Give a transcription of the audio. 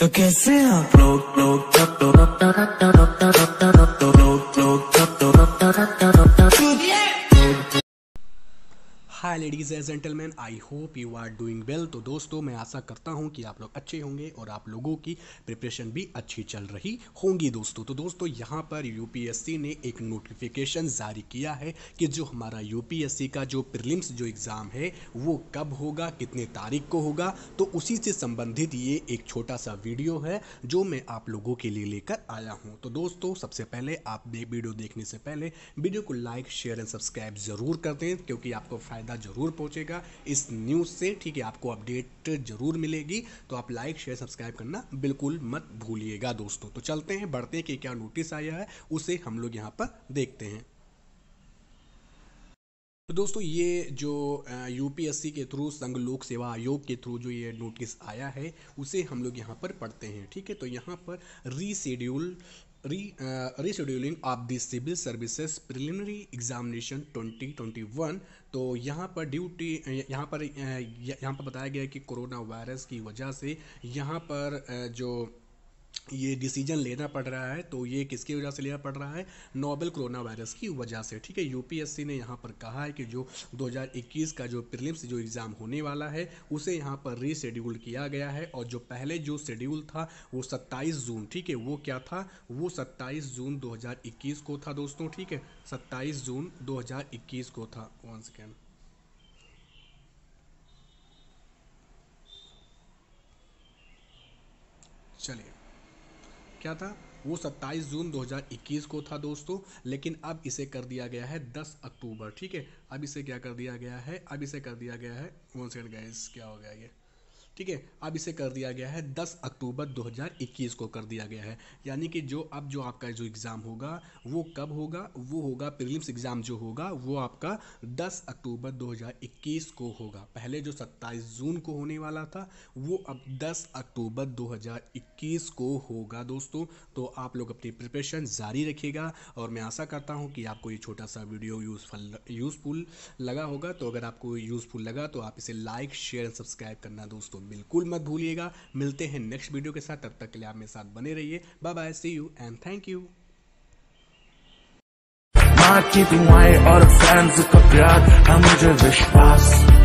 तो कैसे आप लोग लोग ladies and gentleman I hope you are doing well तो दोस्तों मैं आशा करता हूं कि आप लोग अच्छे होंगे और आप लोगों की प्रिपरेशन भी अच्छी चल रही होंगी दोस्तों तो दोस्तों यहां पर यूपीएससी ने एक नोटिफिकेशन जारी किया है कि जो हमारा यूपीएससी का जो प्रिलिम्स जो एग्ज़ाम है वो कब होगा कितने तारीख को होगा तो उसी से संबंधित ये एक छोटा सा वीडियो है जो मैं आप लोगों के लिए लेकर आया हूँ तो दोस्तों सबसे पहले आप वीडियो देखने से पहले वीडियो को लाइक शेयर एंड सब्सक्राइब ज़रूर कर दें क्योंकि आपको फ़ायदा जरूर ज़रूर पहुंचेगा इस न्यूज़ से ठीक है आपको अपडेट जरूर मिलेगी तो आप लाइक शेयर सब्सक्राइब करना बिल्कुल मत भूलिएगा दोस्तों तो चलते हैं बढ़ते कि क्या नोटिस आया है उसे हम लोग यहाँ पर देखते हैं तो दोस्तों ये जो यूपीएससी के थ्रू संघ लोक सेवा आयोग के थ्रू जो ये नोटिस आया है उसे हम लोग यहाँ पर पढ़ते हैं ठीक है तो यहाँ पर reschedule re rescheduling of the civil services preliminary examination 2021 तो यहाँ पर ड्यूटी यहाँ पर यहाँ पर बताया गया है कि कोरोना वायरस की वजह से यहाँ पर जो ये डिसीजन लेना पड़ रहा है तो ये किसकी वजह से लेना पड़ रहा है नोबल कोरोना वायरस की वजह से ठीक है यूपीएससी ने यहाँ पर कहा है कि जो 2021 का जो प्रीलिम्स जो एग्ज़ाम होने वाला है उसे यहाँ पर रीशेड्यूल किया गया है और जो पहले जो शेड्यूल था वो 27 जून ठीक है वो क्या था वो 27 जून 2021 को था दोस्तों ठीक है सत्ताईस जून दो को था वन सेकेंड चलिए क्या था वो 27 जून 2021 को था दोस्तों लेकिन अब इसे कर दिया गया है 10 अक्टूबर ठीक है अब इसे क्या कर दिया गया है अब इसे कर दिया गया है वन सेकंड गाइस क्या हो गया ये ठीक है अब इसे कर दिया गया है 10 अक्टूबर 2021 को कर दिया गया है यानी कि जो अब जो आपका जो एग्ज़ाम होगा वो कब होगा वो होगा प्रीलिम्स एग्ज़ाम जो होगा वो आपका 10 अक्टूबर 2021 को होगा पहले जो 27 जून को होने वाला था वो अब 10 अक्टूबर 2021 को होगा दोस्तों तो आप लोग अपनी प्रिपरेशन जारी रखिएगा और मैं आशा करता हूँ कि आपको ये छोटा सा वीडियो यूज़फुल यूज़फुल लगा होगा तो अगर आपको यूज़फुल लगा तो आप इसे लाइक शेयर सब्सक्राइब करना दोस्तों बिल्कुल मत भूलिएगा मिलते हैं नेक्स्ट वीडियो के साथ तब तक के लिए आप मेरे साथ बने रहिए bye bye see you and thank you keeping wire और फैंस का प्यार है मुझे विश्वास